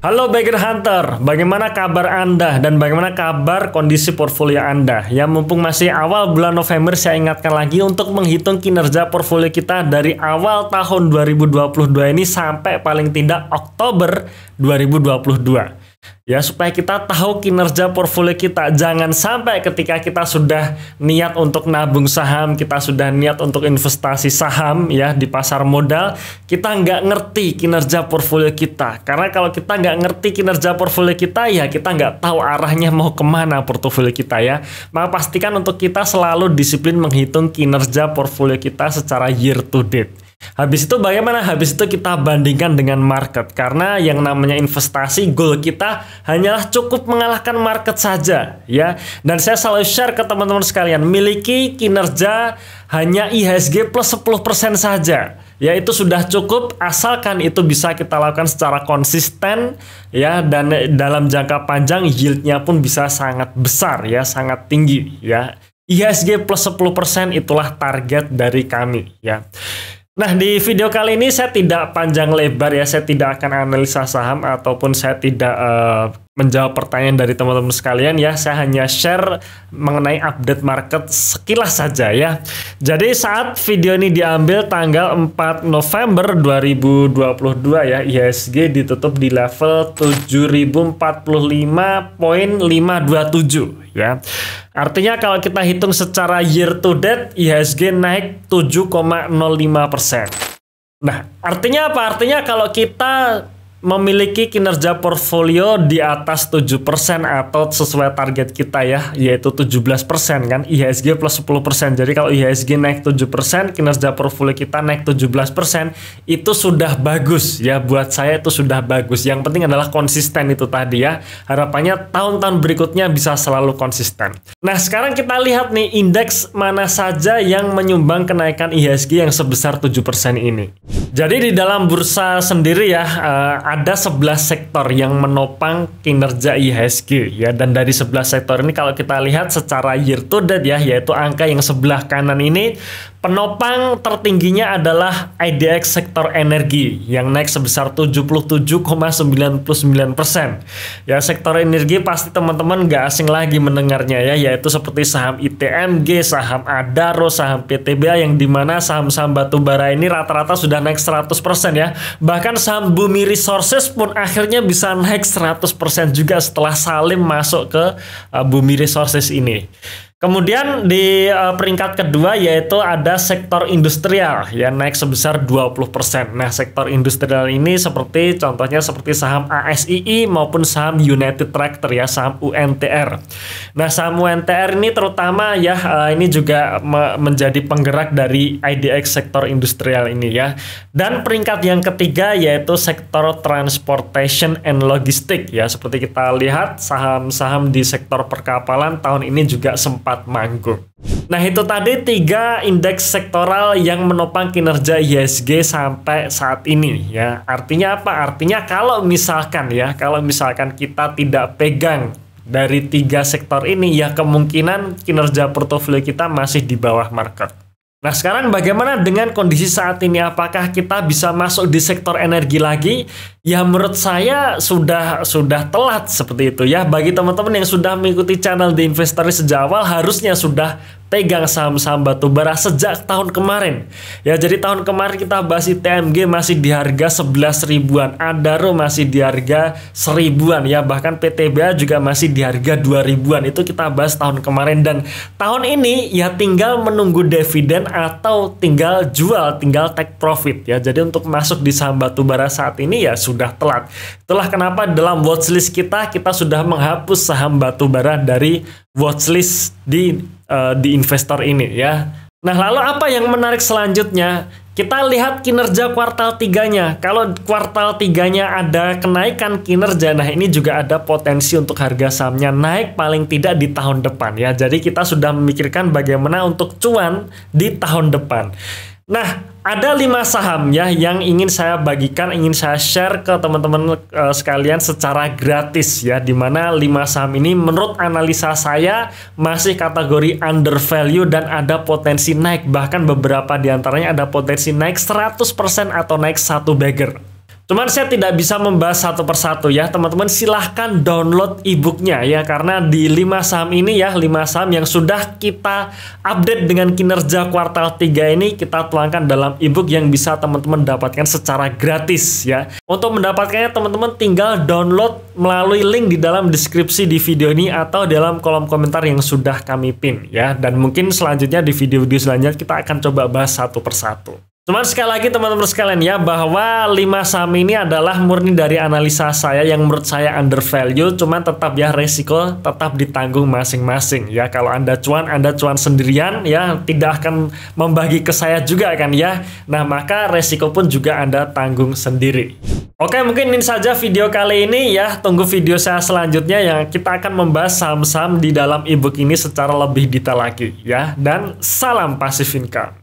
Halo Bagger Hunter, bagaimana kabar Anda dan bagaimana kabar kondisi portfolio Anda? Ya mumpung masih awal bulan November, saya ingatkan lagi untuk menghitung kinerja portfolio kita dari awal tahun 2022 ini sampai paling tidak Oktober 2022 ya supaya kita tahu kinerja portfolio kita jangan sampai ketika kita sudah niat untuk nabung saham kita sudah niat untuk investasi saham ya di pasar modal kita nggak ngerti kinerja portfolio kita karena kalau kita nggak ngerti kinerja portfolio kita ya kita nggak tahu arahnya mau kemana portfolio kita ya maka pastikan untuk kita selalu disiplin menghitung kinerja portfolio kita secara year to date Habis itu bagaimana? Habis itu kita bandingkan dengan market karena yang namanya investasi goal kita hanyalah cukup mengalahkan market saja ya. Dan saya selalu share ke teman-teman sekalian, miliki kinerja hanya IHSG plus 10% saja. Ya itu sudah cukup asalkan itu bisa kita lakukan secara konsisten ya dan dalam jangka panjang yieldnya pun bisa sangat besar ya, sangat tinggi ya. IHSG plus 10% itulah target dari kami ya. Nah, di video kali ini saya tidak panjang lebar ya, saya tidak akan analisa saham ataupun saya tidak uh, menjawab pertanyaan dari teman-teman sekalian ya. Saya hanya share mengenai update market sekilas saja ya. Jadi saat video ini diambil tanggal 4 November 2022 ya, IHSG ditutup di level 7045.527 ya. Artinya kalau kita hitung secara year to date IHSG naik 7,05%. Nah, artinya apa? Artinya kalau kita memiliki kinerja portfolio di atas 7% atau sesuai target kita ya, yaitu 17% kan, IHSG plus 10%. Jadi kalau IHSG naik 7%, kinerja portfolio kita naik 17%, itu sudah bagus ya buat saya itu sudah bagus. Yang penting adalah konsisten itu tadi ya. Harapannya tahun-tahun berikutnya bisa selalu konsisten. Nah, sekarang kita lihat nih indeks mana saja yang menyumbang kenaikan IHSG yang sebesar 7% ini. Jadi di dalam bursa sendiri ya uh, ada 11 sektor yang menopang kinerja IHSG ya dan dari 11 sektor ini kalau kita lihat secara year to date ya yaitu angka yang sebelah kanan ini Penopang tertingginya adalah IDX sektor energi yang naik sebesar 77,99%. Ya sektor energi pasti teman-teman gak asing lagi mendengarnya ya, yaitu seperti saham ITMG, saham Adaro, saham PTBA yang dimana saham-saham batubara ini rata-rata sudah naik 100% ya. Bahkan saham Bumi Resources pun akhirnya bisa naik 100% juga setelah Salim masuk ke uh, Bumi Resources ini. Kemudian di uh, peringkat kedua yaitu ada sektor industrial yang naik sebesar 20%. Nah, sektor industrial ini seperti contohnya seperti saham ASII maupun saham United Tractor ya, saham UNTR. Nah, saham UNTR ini terutama ya uh, ini juga me menjadi penggerak dari IDX sektor industrial ini ya. Dan peringkat yang ketiga yaitu sektor transportation and logistik ya. Seperti kita lihat saham-saham di sektor perkapalan tahun ini juga sempat cepat manggung. Nah itu tadi tiga indeks sektoral yang menopang kinerja ISG sampai saat ini ya. Artinya apa? Artinya kalau misalkan ya, kalau misalkan kita tidak pegang dari tiga sektor ini ya kemungkinan kinerja portofolio kita masih di bawah market. Nah sekarang bagaimana dengan kondisi saat ini? Apakah kita bisa masuk di sektor energi lagi? ya menurut saya sudah sudah telat seperti itu ya bagi teman-teman yang sudah mengikuti channel The Investory sejak awal harusnya sudah pegang saham-saham batubara sejak tahun kemarin ya jadi tahun kemarin kita bahas TMG masih di harga 11 ribuan Adaro masih di harga seribuan ya bahkan PTBA juga masih di harga 2 ribuan itu kita bahas tahun kemarin dan tahun ini ya tinggal menunggu dividen atau tinggal jual tinggal take profit ya jadi untuk masuk di saham batubara saat ini ya sudah telat. Telah kenapa dalam watchlist kita kita sudah menghapus saham batubara dari watchlist di uh, di investor ini ya. Nah, lalu apa yang menarik selanjutnya? Kita lihat kinerja kuartal 3-nya. Kalau kuartal 3-nya ada kenaikan kinerja, nah ini juga ada potensi untuk harga sahamnya naik paling tidak di tahun depan ya. Jadi kita sudah memikirkan bagaimana untuk cuan di tahun depan. Nah, ada lima saham ya yang ingin saya bagikan, ingin saya share ke teman-teman eh, sekalian secara gratis ya. Dimana lima saham ini menurut analisa saya masih kategori under value dan ada potensi naik. Bahkan beberapa diantaranya ada potensi naik 100% atau naik satu bagger. Cuman saya tidak bisa membahas satu persatu ya teman-teman silahkan download ebooknya ya karena di 5 saham ini ya 5 saham yang sudah kita update dengan kinerja kuartal 3 ini kita tuangkan dalam ebook yang bisa teman-teman dapatkan secara gratis ya. Untuk mendapatkannya teman-teman tinggal download melalui link di dalam deskripsi di video ini atau dalam kolom komentar yang sudah kami pin ya dan mungkin selanjutnya di video-video selanjutnya kita akan coba bahas satu persatu. Teman sekali lagi teman-teman sekalian ya bahwa 5 saham ini adalah murni dari analisa saya yang menurut saya under value. cuman tetap ya resiko tetap ditanggung masing-masing ya kalau Anda cuan Anda cuan sendirian ya tidak akan membagi ke saya juga kan ya. Nah, maka resiko pun juga Anda tanggung sendiri. Oke, mungkin ini saja video kali ini ya. Tunggu video saya selanjutnya yang kita akan membahas saham-saham di dalam ebook ini secara lebih detail lagi ya. Dan salam pasif income.